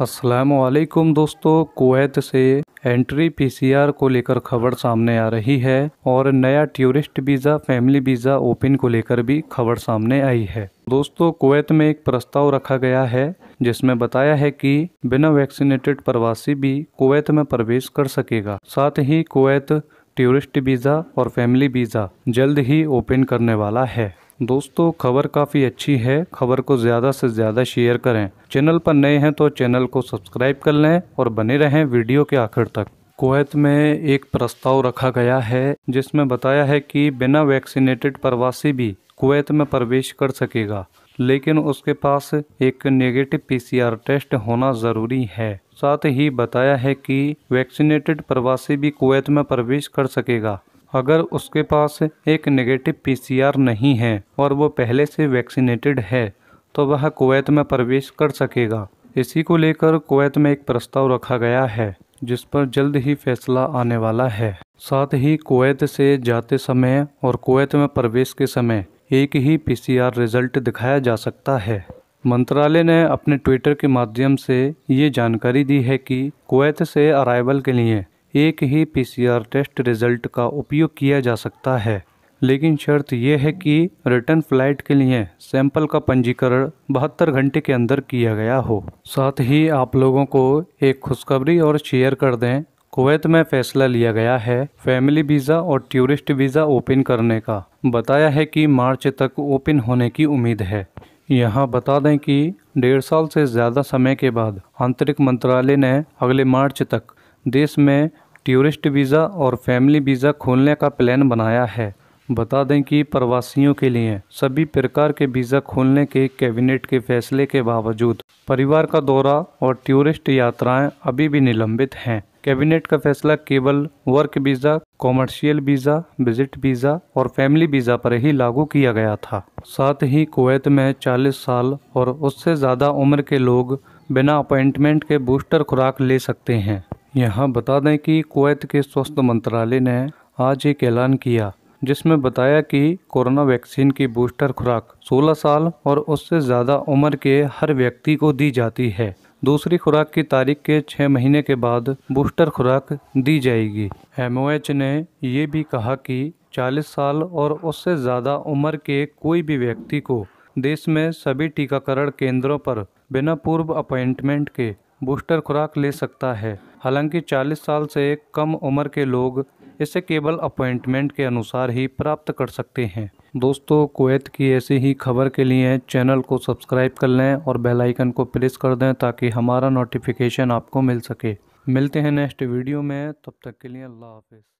असलकुम दोस्तों कुवैत से एंट्री पीसीआर को लेकर खबर सामने आ रही है और नया tourist visa family visa open को लेकर भी खबर सामने आई है दोस्तों कुवैत में एक प्रस्ताव रखा गया है जिसमें बताया है कि बिना वैक्सीनेटेड प्रवासी भी कुवैत में प्रवेश कर सकेगा साथ ही कुवैत टूरिस्ट वीज़ा और फैमिली वीज़ा जल्द ही ओपन करने वाला है दोस्तों खबर काफ़ी अच्छी है खबर को ज़्यादा से ज़्यादा शेयर करें चैनल पर नए हैं तो चैनल को सब्सक्राइब कर लें और बने रहें वीडियो के आखिर तक कुवैत में एक प्रस्ताव रखा गया है जिसमें बताया है कि बिना वैक्सीनेटेड प्रवासी भी कुवैत में प्रवेश कर सकेगा लेकिन उसके पास एक नेगेटिव पीसीआर टेस्ट होना ज़रूरी है साथ ही बताया है कि वैक्सीनेटेड प्रवासी भी कुवैत में प्रवेश कर सकेगा अगर उसके पास एक नेगेटिव पीसीआर नहीं है और वो पहले से वैक्सीनेटेड है तो वह कुवैत में प्रवेश कर सकेगा इसी को लेकर कुवैत में एक प्रस्ताव रखा गया है जिस पर जल्द ही फैसला आने वाला है साथ ही कुवैत से जाते समय और कुवैत में प्रवेश के समय एक ही पीसीआर रिजल्ट दिखाया जा सकता है मंत्रालय ने अपने ट्विटर के माध्यम से ये जानकारी दी है कि कुवैत से अराइवल के लिए एक ही पीसीआर टेस्ट रिजल्ट का उपयोग किया जा सकता है लेकिन शर्त यह है कि रिटर्न फ्लाइट के लिए सैंपल का पंजीकरण बहत्तर घंटे के अंदर किया गया हो साथ ही आप लोगों को एक खुशखबरी और शेयर कर दें कुवैत में फैसला लिया गया है फैमिली वीज़ा और टूरिस्ट वीज़ा ओपन करने का बताया है कि मार्च तक ओपन होने की उम्मीद है यहाँ बता दें कि डेढ़ साल से ज़्यादा समय के बाद आंतरिक मंत्रालय ने अगले मार्च तक देश में टूरिस्ट वीज़ा और फैमिली वीज़ा खोलने का प्लान बनाया है बता दें कि प्रवासियों के लिए सभी प्रकार के वीज़ा खोलने के कैबिनेट के फैसले के बावजूद परिवार का दौरा और टूरिस्ट यात्राएं अभी भी निलंबित हैं कैबिनेट का फैसला केवल work visa commercial visa visit visa और फैमिली वीज़ा पर ही लागू किया गया था साथ ही कुवैत में 40 साल और उससे ज़्यादा उम्र के लोग बिना अपॉइंटमेंट के बूस्टर खुराक ले सकते हैं यहाँ बता दें कि कुवैत के स्वास्थ्य मंत्रालय ने आज एक ऐलान किया जिसमें बताया कि कोरोना वैक्सीन की बूस्टर खुराक 16 साल और उससे ज़्यादा उम्र के हर व्यक्ति को दी जाती है दूसरी खुराक की तारीख के छः महीने के बाद बूस्टर खुराक दी जाएगी एम ने ये भी कहा कि 40 साल और उससे ज़्यादा उम्र के कोई भी व्यक्ति को देश में सभी टीकाकरण केंद्रों पर बिना पूर्व अपॉइंटमेंट के बूस्टर खुराक ले सकता है हालांकि 40 साल से कम उम्र के लोग इसे केवल अपॉइंटमेंट के अनुसार ही प्राप्त कर सकते हैं दोस्तों कुवैत की ऐसी ही खबर के लिए चैनल को सब्सक्राइब कर लें और बेल आइकन को प्रेस कर दें ताकि हमारा नोटिफिकेशन आपको मिल सके मिलते हैं नेक्स्ट वीडियो में तब तक के लिए अल्लाह हाफिज़